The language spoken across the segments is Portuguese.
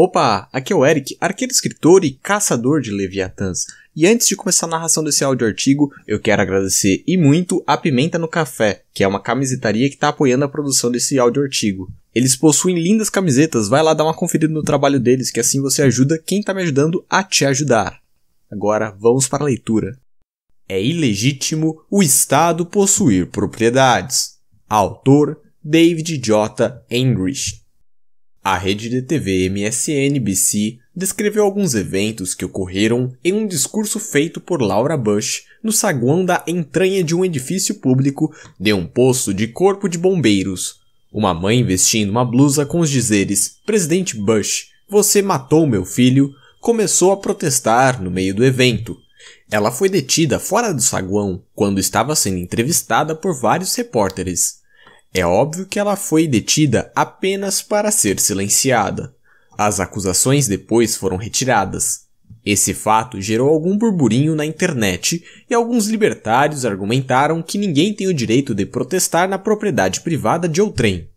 Opa, aqui é o Eric, arqueiro escritor e caçador de Leviatãs. E antes de começar a narração desse áudio artigo, eu quero agradecer e muito a Pimenta no Café, que é uma camisetaria que está apoiando a produção desse áudio artigo. Eles possuem lindas camisetas, vai lá dar uma conferida no trabalho deles, que assim você ajuda quem está me ajudando a te ajudar. Agora vamos para a leitura. É ilegítimo o Estado possuir propriedades. Autor David J. English. A rede de TV MSNBC descreveu alguns eventos que ocorreram em um discurso feito por Laura Bush no saguão da entranha de um edifício público de um posto de corpo de bombeiros. Uma mãe vestindo uma blusa com os dizeres Presidente Bush, você matou meu filho, começou a protestar no meio do evento. Ela foi detida fora do saguão quando estava sendo entrevistada por vários repórteres. É óbvio que ela foi detida apenas para ser silenciada. As acusações depois foram retiradas. Esse fato gerou algum burburinho na internet e alguns libertários argumentaram que ninguém tem o direito de protestar na propriedade privada de outrem.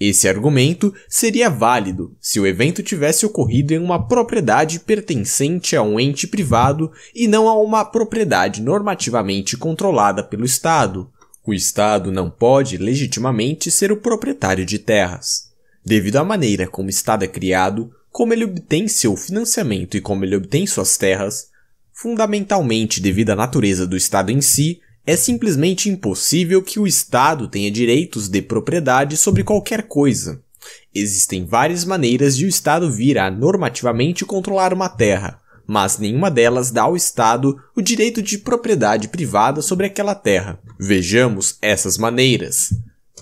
Esse argumento seria válido se o evento tivesse ocorrido em uma propriedade pertencente a um ente privado e não a uma propriedade normativamente controlada pelo Estado. O Estado não pode legitimamente ser o proprietário de terras, devido à maneira como o Estado é criado, como ele obtém seu financiamento e como ele obtém suas terras, fundamentalmente devido à natureza do Estado em si, é simplesmente impossível que o Estado tenha direitos de propriedade sobre qualquer coisa. Existem várias maneiras de o Estado vir a normativamente controlar uma terra, mas nenhuma delas dá ao Estado o direito de propriedade privada sobre aquela terra. Vejamos essas maneiras.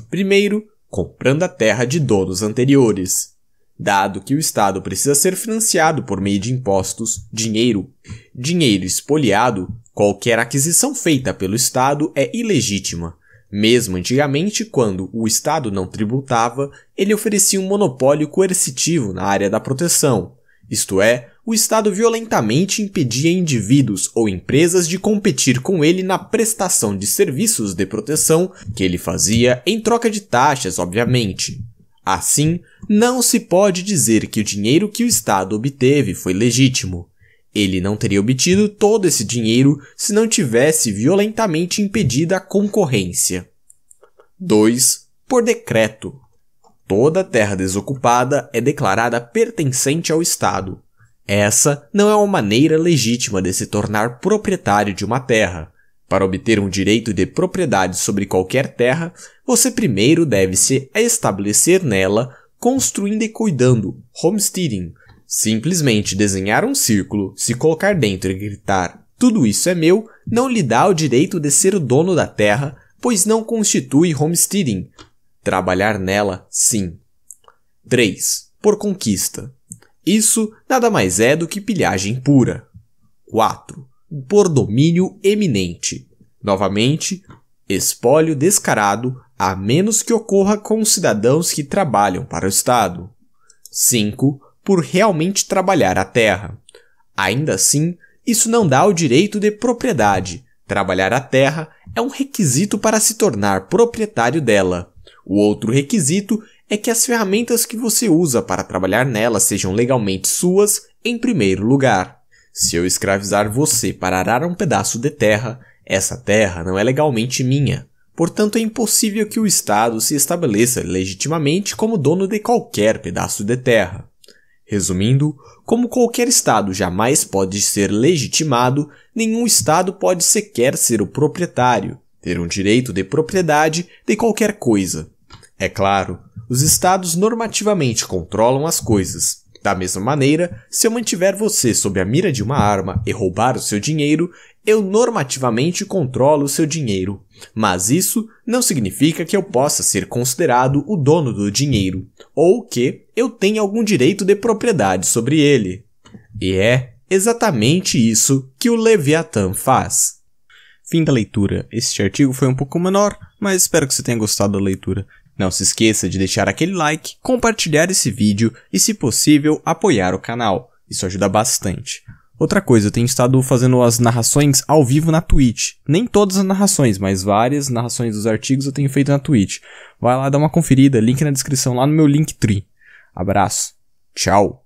Primeiro, comprando a terra de donos anteriores. Dado que o Estado precisa ser financiado por meio de impostos, dinheiro, dinheiro espoliado, qualquer aquisição feita pelo Estado é ilegítima. Mesmo antigamente, quando o Estado não tributava, ele oferecia um monopólio coercitivo na área da proteção, isto é, o Estado violentamente impedia indivíduos ou empresas de competir com ele na prestação de serviços de proteção que ele fazia em troca de taxas, obviamente. Assim, não se pode dizer que o dinheiro que o Estado obteve foi legítimo. Ele não teria obtido todo esse dinheiro se não tivesse violentamente impedido a concorrência. 2. Por decreto. Toda terra desocupada é declarada pertencente ao Estado, essa não é uma maneira legítima de se tornar proprietário de uma terra. Para obter um direito de propriedade sobre qualquer terra, você primeiro deve se estabelecer nela, construindo e cuidando, homesteading. Simplesmente desenhar um círculo, se colocar dentro e gritar tudo isso é meu, não lhe dá o direito de ser o dono da terra, pois não constitui homesteading. Trabalhar nela, sim. 3. Por conquista. Isso nada mais é do que pilhagem pura. 4. Por domínio eminente. Novamente, espólio descarado, a menos que ocorra com cidadãos que trabalham para o Estado. 5. Por realmente trabalhar a terra. Ainda assim, isso não dá o direito de propriedade. Trabalhar a terra é um requisito para se tornar proprietário dela. O outro requisito é que as ferramentas que você usa para trabalhar nela sejam legalmente suas em primeiro lugar. Se eu escravizar você para arar um pedaço de terra, essa terra não é legalmente minha. Portanto, é impossível que o Estado se estabeleça legitimamente como dono de qualquer pedaço de terra. Resumindo, como qualquer Estado jamais pode ser legitimado, nenhum Estado pode sequer ser o proprietário, ter um direito de propriedade de qualquer coisa. É claro os estados normativamente controlam as coisas. Da mesma maneira, se eu mantiver você sob a mira de uma arma e roubar o seu dinheiro, eu normativamente controlo o seu dinheiro. Mas isso não significa que eu possa ser considerado o dono do dinheiro, ou que eu tenha algum direito de propriedade sobre ele. E é exatamente isso que o Leviatã faz. Fim da leitura. Este artigo foi um pouco menor, mas espero que você tenha gostado da leitura. Não se esqueça de deixar aquele like, compartilhar esse vídeo e, se possível, apoiar o canal. Isso ajuda bastante. Outra coisa, eu tenho estado fazendo as narrações ao vivo na Twitch. Nem todas as narrações, mas várias narrações dos artigos eu tenho feito na Twitch. Vai lá dar uma conferida, link na descrição lá no meu Linktree. Abraço. Tchau.